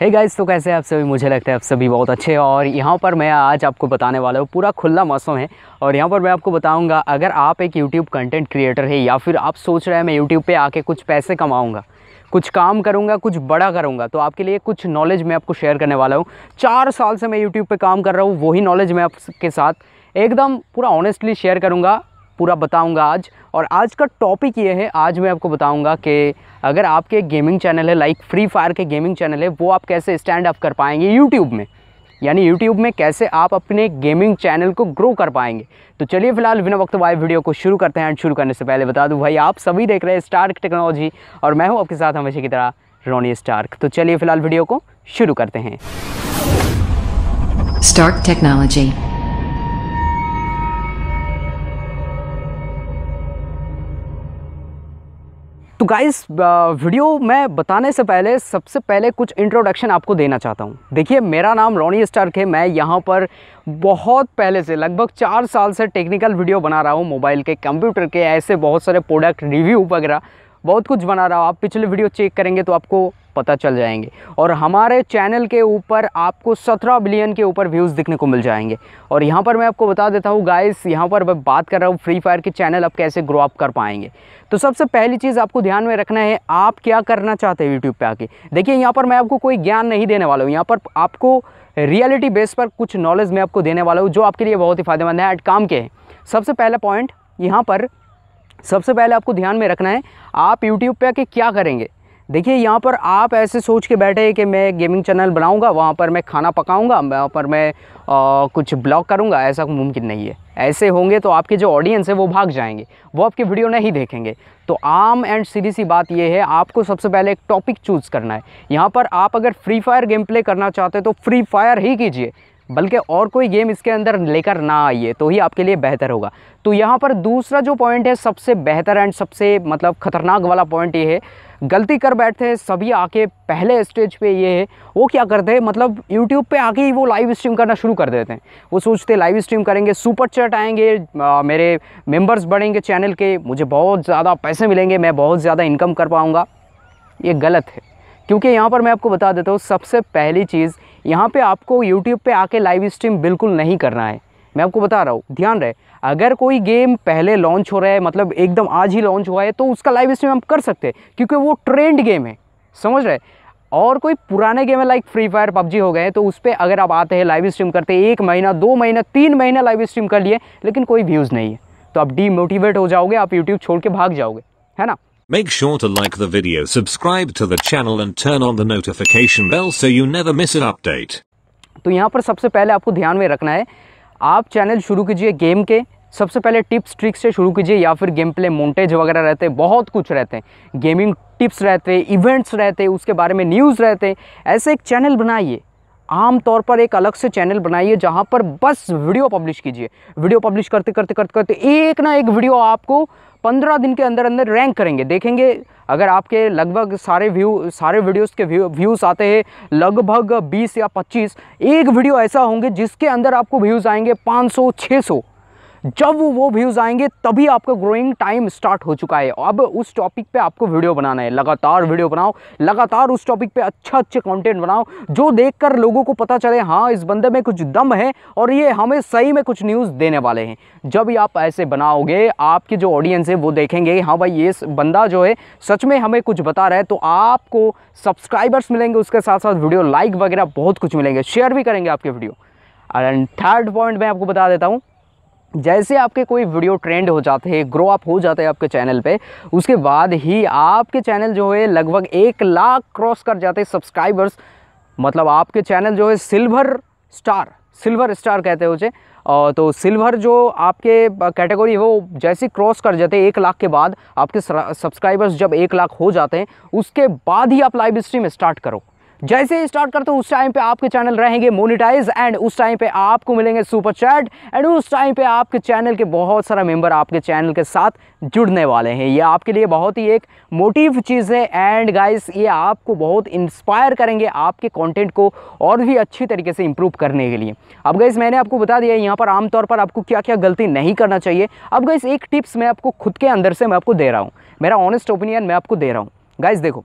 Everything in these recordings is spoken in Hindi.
हे hey गाइस तो कैसे आप सभी मुझे लगता है आप सभी बहुत अच्छे और यहाँ पर मैं आज आपको बताने वाला हूँ पूरा खुला मौसम है और यहाँ पर मैं आपको बताऊँगा अगर आप एक यूट्यूब कंटेंट क्रिएटर है या फिर आप सोच रहे हैं मैं यूट्यूब पे आके कुछ पैसे कमाऊँगा कुछ काम करूँगा कुछ बड़ा करूँगा तो आपके लिए कुछ नॉलेज मैं आपको शेयर करने वाला हूँ चार साल से मैं यूट्यूब पर काम कर रहा हूँ वही नॉलेज मैं आपके साथ एकदम पूरा ऑनेस्टली शेयर करूँगा पूरा बताऊंगा आज और आज का टॉपिक ये है आज मैं आपको बताऊंगा कि अगर आपके गेमिंग चैनल है लाइक फ्री फायर के गेमिंग चैनल है वो आप कैसे स्टैंड अप कर पाएंगे यूट्यूब में यानी यूट्यूब में कैसे आप अपने गेमिंग चैनल को ग्रो कर पाएंगे तो चलिए फिलहाल बिना वक्त वाई वीडियो को शुरू करते हैं एंड शुरू करने से पहले बता दूँ भाई आप सभी देख रहे हैं स्टार्क टेक्नोलॉजी और मैं हूँ आपके साथ हमेशा की तरह रोनी स्टार्क तो चलिए फिलहाल वीडियो को शुरू करते हैं स्टार्क टेक्नोलॉजी तो गाइस वीडियो uh, मैं बताने से पहले सबसे पहले कुछ इंट्रोडक्शन आपको देना चाहता हूँ देखिए मेरा नाम रोनी स्टार्क है मैं यहाँ पर बहुत पहले से लगभग चार साल से टेक्निकल वीडियो बना रहा हूँ मोबाइल के कंप्यूटर के ऐसे बहुत सारे प्रोडक्ट रिव्यू वगैरह बहुत कुछ बना रहा हूँ आप पिछले वीडियो चेक करेंगे तो आपको पता चल जाएंगे और हमारे चैनल के ऊपर आपको 17 बिलियन के ऊपर व्यूज़ दिखने को मिल जाएंगे और यहाँ पर मैं आपको बता देता हूँ गाइस यहाँ पर मैं बात कर रहा हूँ फ्री फायर के चैनल आप कैसे ग्रो अप कर पाएंगे तो सबसे पहली चीज़ आपको ध्यान में रखना है आप क्या करना चाहते हैं यूट्यूब पर आके देखिए यहाँ पर मैं आपको कोई ज्ञान नहीं देने वाला हूँ यहाँ पर आपको रियलिटी बेस पर कुछ नॉलेज मैं आपको देने वाला हूँ जो आपके लिए बहुत ही फ़ायदेमंद है एट काम के हैं सबसे पहला पॉइंट यहाँ पर सबसे पहले आपको ध्यान में रखना है आप यूट्यूब पे आके क्या करेंगे देखिए यहाँ पर आप ऐसे सोच के बैठे कि मैं गेमिंग चैनल बनाऊँगा वहाँ पर मैं खाना पकाऊँगा वहाँ पर मैं आ, कुछ ब्लॉग करूँगा ऐसा मुमकिन नहीं है ऐसे होंगे तो आपके जो ऑडियंस है वो भाग जाएंगे वो आपकी वीडियो नहीं देखेंगे तो आम एंड सीधी सी बात ये है आपको सबसे पहले एक टॉपिक चूज़ करना है यहाँ पर आप अगर फ्री फायर गेम प्ले करना चाहते हैं तो फ्री फायर ही कीजिए बल्कि और कोई गेम इसके अंदर लेकर ना आइए तो ही आपके लिए बेहतर होगा तो यहाँ पर दूसरा जो पॉइंट है सबसे बेहतर एंड सबसे मतलब ख़तरनाक वाला पॉइंट ये है गलती कर बैठते हैं सभी आके पहले स्टेज पे ये है वो क्या करते हैं मतलब यूट्यूब पे आके ही वो लाइव स्ट्रीम करना शुरू कर देते हैं वो सोचते लाइव स्ट्रीम करेंगे सुपर चैट आएंगे आ, मेरे मेंबर्स बढ़ेंगे चैनल के मुझे बहुत ज़्यादा पैसे मिलेंगे मैं बहुत ज़्यादा इनकम कर पाऊँगा ये गलत है क्योंकि यहाँ पर मैं आपको बता देता हूँ सबसे पहली चीज़ यहाँ पे आपको यूट्यूब पे आके लाइव स्ट्रीम बिल्कुल नहीं करना है मैं आपको बता रहा हूँ ध्यान रहे अगर कोई गेम पहले लॉन्च हो रहा है मतलब एकदम आज ही लॉन्च हुआ है तो उसका लाइव स्ट्रीम आप कर सकते हैं क्योंकि वो ट्रेंड गेम है समझ रहे और कोई पुराने गेम है लाइक फ्री फायर पबजी हो गए तो उस पर अगर आप आते हैं लाइव स्ट्रीम करते हैं एक महीना दो महीना तीन महीना लाइव स्ट्रीम कर लिए लेकिन कोई व्यूज़ नहीं है तो आप डीमोटिवेट हो जाओगे आप यूट्यूब छोड़ के भाग जाओगे है ना Make sure to like the video subscribe to the channel and turn on the notification bell so you never miss an update. तो यहाँ पर सबसे पहले आपको ध्यान में रखना है आप चैनल शुरू कीजिए गेम के सबसे पहले टिप्स ट्रिक्स से शुरू कीजिए या फिर गेम प्ले मोन्टेज वगैरह रहते हैं बहुत कुछ रहते हैं गेमिंग टिप्स रहते हैं इवेंट्स रहते हैं उसके बारे में न्यूज़ रहते हैं ऐसे एक चैनल बनाइए आम तौर पर एक अलग से चैनल बनाइए जहाँ पर बस वीडियो पब्लिश कीजिए वीडियो पब्लिश करते करते करते करते एक ना एक वीडियो आपको पंद्रह दिन के अंदर अंदर रैंक करेंगे देखेंगे अगर आपके लगभग सारे व्यू सारे वीडियोस के व्यू व्यूज़ आते हैं लगभग 20 या 25 एक वीडियो ऐसा होंगे जिसके अंदर आपको व्यूज़ आएंगे 500 600 जब वो व्यूज़ आएंगे तभी आपका ग्रोइंग टाइम स्टार्ट हो चुका है अब उस टॉपिक पे आपको वीडियो बनाना है लगातार वीडियो बनाओ लगातार उस टॉपिक पे अच्छा अच्छे कंटेंट बनाओ जो देखकर लोगों को पता चले हाँ इस बंदे में कुछ दम है और ये हमें सही में कुछ न्यूज़ देने वाले हैं जब आप ऐसे बनाओगे आपके जो ऑडियंस है वो देखेंगे हाँ भाई ये बंदा जो है सच में हमें कुछ बता रहा है तो आपको सब्सक्राइबर्स मिलेंगे उसके साथ साथ वीडियो लाइक वगैरह बहुत कुछ मिलेंगे शेयर भी करेंगे आपके वीडियो एंड थर्ड पॉइंट मैं आपको बता देता हूँ जैसे आपके कोई वीडियो ट्रेंड हो जाते हैं ग्रो अप हो जाते हैं आपके चैनल पे उसके बाद ही आपके चैनल जो है लगभग एक लाख क्रॉस कर जाते हैं सब्सक्राइबर्स मतलब आपके चैनल जो है सिल्वर स्टार सिल्वर स्टार कहते हो उसे तो सिल्वर जो आपके कैटेगरी है वो जैसे क्रॉस कर जाते हैं एक लाख के बाद आपके सब्सक्राइबर्स जब एक लाख हो जाते हैं उसके बाद ही आप लाइव स्ट्रीम स्टार्ट करो जैसे ही स्टार्ट करते हो उस टाइम पे आपके चैनल रहेंगे मोनिटाइज एंड उस टाइम पे आपको मिलेंगे सुपर चैट एंड उस टाइम पे आपके चैनल के बहुत सारा मेंबर आपके चैनल के साथ जुड़ने वाले हैं ये आपके लिए बहुत ही एक मोटिव चीज़ है एंड गाइस ये आपको बहुत इंस्पायर करेंगे आपके कंटेंट को और भी अच्छी तरीके से इम्प्रूव करने के लिए अब गाइस मैंने आपको बता दिया यहाँ पर आमतौर पर आपको क्या क्या गलती नहीं करना चाहिए अब गाइस एक टिप्स मैं आपको खुद के अंदर से मैं आपको दे रहा हूँ मेरा ऑनेस्ट ओपिनियन मैं आपको दे रहा हूँ गाइस देखो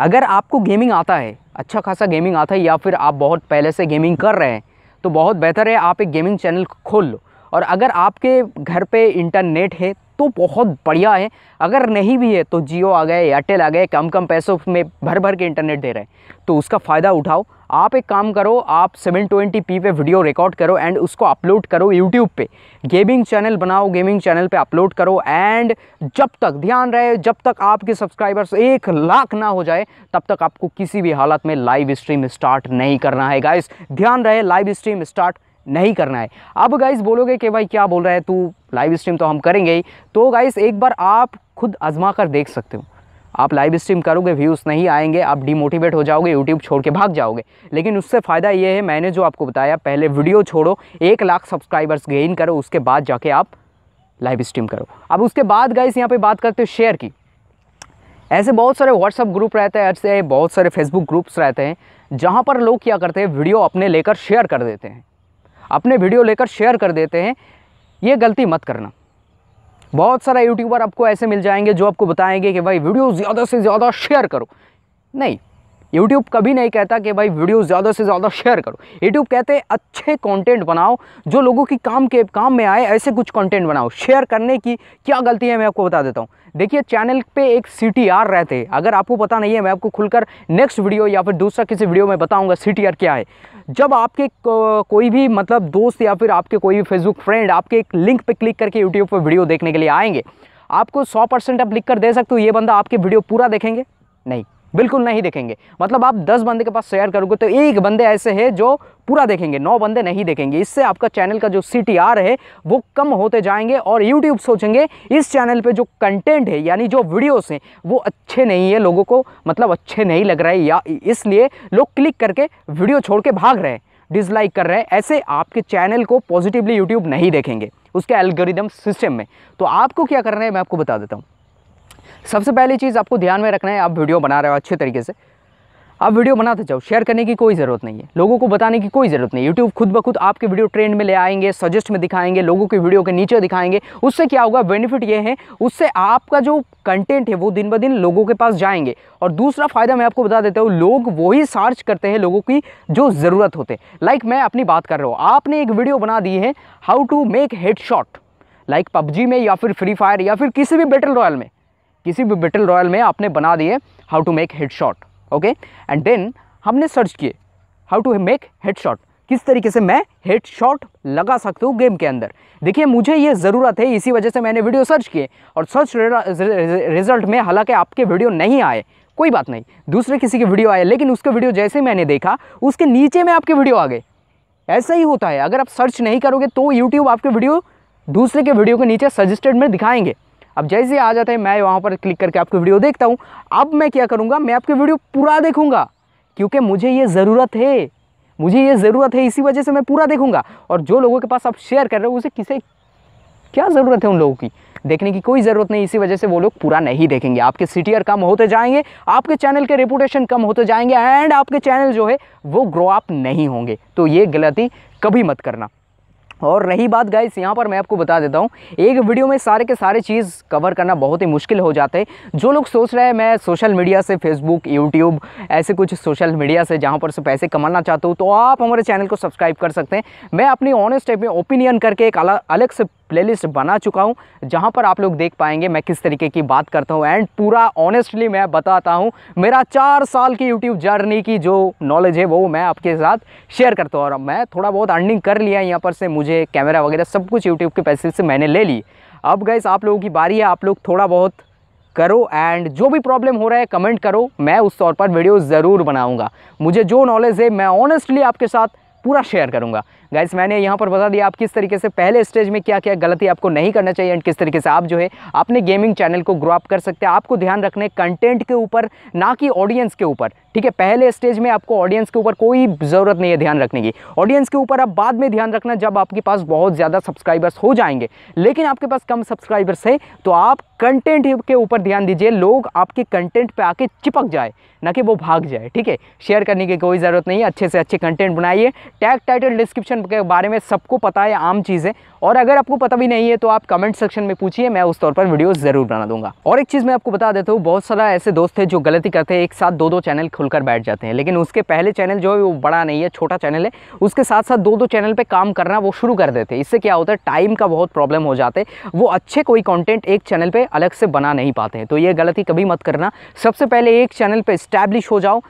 अगर आपको गेमिंग आता है अच्छा खासा गेमिंग आता है या फिर आप बहुत पहले से गेमिंग कर रहे हैं तो बहुत बेहतर है आप एक गेमिंग चैनल खोल लो और अगर आपके घर पे इंटरनेट है तो बहुत बढ़िया है अगर नहीं भी है तो जियो आ गए एयरटेल आ गए कम कम पैसों में भर भर के इंटरनेट दे रहे हैं तो उसका फ़ायदा उठाओ आप एक काम करो आप 720p पे वीडियो रिकॉर्ड करो एंड उसको अपलोड करो यूट्यूब पे गेमिंग चैनल बनाओ गेमिंग चैनल पे अपलोड करो एंड जब तक ध्यान रहे जब तक आपके सब्सक्राइबर्स एक लाख ना हो जाए तब तक आपको किसी भी हालत में लाइव स्ट्रीम स्टार्ट नहीं करना है गाइस ध्यान रहे लाइव स्ट्रीम स्टार्ट नहीं करना है अब गाइस बोलोगे कि भाई क्या बोल रहा है तू लाइव स्ट्रीम तो हम करेंगे ही तो गाइस एक बार आप खुद आजमा कर देख सकते हो आप लाइव स्ट्रीम करोगे व्यूज़ नहीं आएंगे आप डिमोटिवेट हो जाओगे यूट्यूब छोड़ के भाग जाओगे लेकिन उससे फ़ायदा ये है मैंने जो आपको बताया पहले वीडियो छोड़ो एक लाख सब्सक्राइबर्स गेन करो उसके बाद जाके आप लाइव स्ट्रीम करो अब उसके बाद गाइस यहाँ पे बात करते हो शेयर की ऐसे बहुत सारे व्हाट्सअप ग्रुप रहते हैं ऐसे बहुत सारे फेसबुक ग्रुप्स रहते हैं जहाँ पर लोग क्या करते हैं वीडियो अपने लेकर शेयर कर देते हैं अपने वीडियो लेकर शेयर कर देते हैं ये गलती मत करना बहुत सारा यूट्यूबर आपको ऐसे मिल जाएंगे जो आपको बताएंगे कि भाई वीडियो ज़्यादा से ज़्यादा शेयर करो नहीं यूट्यूब कभी नहीं कहता कि भाई वीडियो ज़्यादा से ज़्यादा शेयर करो यूट्यूब कहते हैं अच्छे कंटेंट बनाओ जो लोगों की काम के काम में आए ऐसे कुछ कंटेंट बनाओ शेयर करने की क्या गलती है मैं आपको बता देता हूँ देखिए चैनल पे एक सी रहते हैं अगर आपको पता नहीं है मैं आपको खुलकर नेक्स्ट वीडियो या फिर दूसरा किसी वीडियो में बताऊँगा सी क्या है जब आपके को, कोई भी मतलब दोस्त या फिर आपके कोई भी फेसबुक फ्रेंड आपके एक लिंक पर क्लिक करके यूट्यूब पर वीडियो देखने के लिए आएंगे आपको सौ परसेंट आप लिख कर दे सकते हो ये बंदा आपके वीडियो पूरा देखेंगे नहीं बिल्कुल नहीं देखेंगे मतलब आप दस बंदे के पास शेयर करोगे तो एक बंदे ऐसे हैं जो पूरा देखेंगे नौ बंदे नहीं देखेंगे इससे आपका चैनल का जो सी है वो कम होते जाएंगे और यूट्यूब सोचेंगे इस चैनल पर जो कंटेंट है यानी जो वीडियोस हैं वो अच्छे नहीं है लोगों को मतलब अच्छे नहीं लग रहा है या इसलिए लोग क्लिक करके वीडियो छोड़ के भाग रहे हैं डिसलाइक कर रहे हैं ऐसे आपके चैनल को पॉजिटिवली यूट्यूब नहीं देखेंगे उसके एल्गोरिदम सिस्टम में तो आपको क्या करना है मैं आपको बता देता हूँ सबसे पहली चीज़ आपको ध्यान में रखना है आप वीडियो बना रहे हो अच्छे तरीके से आप वीडियो बनाते जाओ शेयर करने की कोई ज़रूरत नहीं है लोगों को बताने की कोई ज़रूरत नहीं यूट्यूब खुद ब खुद आपके वीडियो ट्रेंड में ले आएंगे सजेस्ट में दिखाएंगे लोगों की वीडियो के नीचे दिखाएंगे उससे क्या होगा बेनिफिट ये है उससे आपका जो कंटेंट है वो दिन ब दिन लोगों के पास जाएंगे और दूसरा फ़ायदा मैं आपको बता देता हूँ लोग वही सर्च करते हैं लोगों की जो ज़रूरत होते लाइक मैं अपनी बात कर रहा हूँ आपने एक वीडियो बना दी है how to make head like PUBG में या फिर फ्री फायर या फिर किसी भी बैटल रॉयल में किसी भी बेटल रॉयल में आपने बना दिए how to make headshot okay and then हमने सर्च किए how to make headshot किस तरीके से मैं हेड शॉट लगा सकता हूँ गेम के अंदर देखिए मुझे ये ज़रूरत है इसी वजह से मैंने वीडियो सर्च किए और सर्च रिजल्ट में हालांकि आपके वीडियो नहीं आए कोई बात नहीं दूसरे किसी के वीडियो आए लेकिन उसके वीडियो जैसे मैंने देखा उसके नीचे में आपके वीडियो आ गए ऐसा ही होता है अगर आप सर्च नहीं करोगे तो यूट्यूब आपके वीडियो दूसरे के वीडियो के नीचे सजेस्टेड में दिखाएंगे अब जैसे आ जाते हैं मैं वहाँ पर क्लिक करके आपकी वीडियो देखता हूँ अब मैं क्या करूँगा मैं आपकी वीडियो पूरा देखूँगा क्योंकि मुझे ये ज़रूरत है मुझे ये ज़रूरत है इसी वजह से मैं पूरा देखूँगा और जो लोगों के पास आप शेयर कर रहे हो उसे किसे क्या ज़रूरत है उन लोगों की देखने की कोई ज़रूरत नहीं इसी वजह से वो लोग पूरा नहीं देखेंगे आपके सीटीआर कम होते जाएंगे आपके चैनल के रेपुटेशन कम होते जाएंगे एंड आपके चैनल जो है वो ग्रो अप नहीं होंगे तो ये गलती कभी मत करना और रही बात गाइस यहाँ पर मैं आपको बता देता हूँ एक वीडियो में सारे के सारे चीज़ कवर करना बहुत ही मुश्किल हो जाते हैं जो लोग सोच रहे हैं मैं सोशल मीडिया से फेसबुक यूट्यूब ऐसे कुछ सोशल मीडिया से जहाँ पर से पैसे कमाना चाहता हूँ तो आप हमारे चैनल को सब्सक्राइब कर सकते हैं मैं अपनी ऑनेस्ट में ओपिनियन करके एक अलग से प्लेलिस्ट बना चुका हूँ जहाँ पर आप लोग देख पाएंगे मैं किस तरीके की बात करता हूँ एंड पूरा ऑनेस्टली मैं बताता हूँ मेरा चार साल की यूट्यूब जर्नी की जो नॉलेज है वो मैं आपके साथ शेयर करता हूँ और मैं थोड़ा बहुत अर्निंग कर लिया यहाँ पर से मुझे कैमरा वगैरह सब कुछ यूट्यूब के पैसे से मैंने ले ली अब गैस आप लोगों की बारी है आप लोग थोड़ा बहुत करो एंड जो भी प्रॉब्लम हो रहा है कमेंट करो मैं उस तौर पर वीडियो ज़रूर बनाऊंगा मुझे जो नॉलेज है मैं ऑनेस्टली आपके साथ पूरा शेयर करूंगा गाइस मैंने यहाँ पर बता दिया आप किस तरीके से पहले स्टेज में क्या क्या गलती आपको नहीं करना चाहिए एंड किस तरीके से आप जो है अपने गेमिंग चैनल को ग्रो अप कर सकते हैं आपको ध्यान रखने कंटेंट के ऊपर ना कि ऑडियंस के ऊपर ठीक है पहले स्टेज में आपको ऑडियंस के ऊपर कोई ज़रूरत नहीं है ध्यान रखने की ऑडियंस के ऊपर आप बाद में ध्यान रखना जब आपके पास बहुत ज़्यादा सब्सक्राइबर्स हो जाएंगे लेकिन आपके पास कम सब्सक्राइबर्स है तो आप कंटेंट के ऊपर ध्यान दीजिए लोग आपके कंटेंट पे आके चिपक जाए ना कि वो भाग जाए ठीक है शेयर करने की कोई ज़रूरत नहीं है अच्छे से अच्छे कंटेंट बनाइए टैग टाइटल डिस्क्रिप्शन के बारे में सबको पता है आम चीज़ है और अगर आपको पता भी नहीं है तो आप कमेंट सेक्शन में पूछिए मैं उस तौर पर वीडियो ज़रूर बना दूंगा और एक चीज़ मैं आपको बता देता हूँ बहुत सारा ऐसे दोस्त है जो गलती करते हैं एक साथ दो दो चैनल खुलकर बैठ जाते हैं लेकिन उसके पहले चैनल जो है वो बड़ा नहीं है छोटा चैनल है उसके साथ साथ दो दो चैनल पर काम करना वो शुरू कर देते हैं इससे क्या होता है टाइम का बहुत प्रॉब्लम हो जाते वो अच्छे कोई कॉन्टेंट एक चैनल पर अलग से बना नहीं पाते हैं तो ये गलती कभी मत करना सबसे पहले एक चैनल पर स्टैब्लिश हो जाओ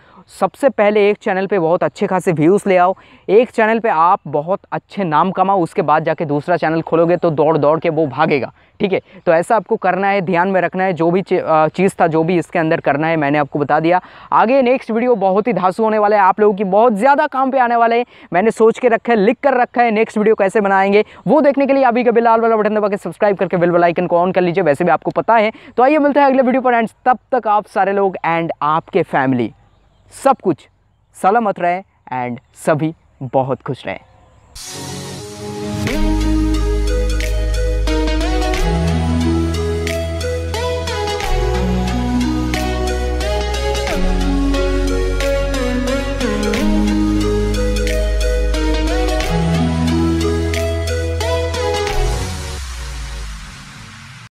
सबसे पहले एक चैनल पे बहुत अच्छे खासे व्यूज़ ले आओ एक चैनल पे आप बहुत अच्छे नाम कमाओ उसके बाद जाके दूसरा चैनल खोलोगे तो दौड़ दौड़ के वो भागेगा ठीक है तो ऐसा आपको करना है ध्यान में रखना है जो भी चीज़ था जो भी इसके अंदर करना है मैंने आपको बता दिया आगे नेक्स्ट वीडियो बहुत ही धासु होने वाला है आप लोगों की बहुत ज़्यादा काम पर आने वाले हैं मैंने सोच के रखा है लिख कर रखा है नेक्स्ट वीडियो कैसे बनाएंगे वो देखने के लिए अभी कभी लाल वाला बटन दबा के सब्सक्राइब करके बिल वाला आइकन को ऑन कर लीजिए वैसे भी आपको पता है तो आइए मिलते हैं अगले वीडियो पर एंड तब तक आप सारे लोग एंड आपके फैमिली सब कुछ सलामत रहें एंड सभी बहुत खुश रहें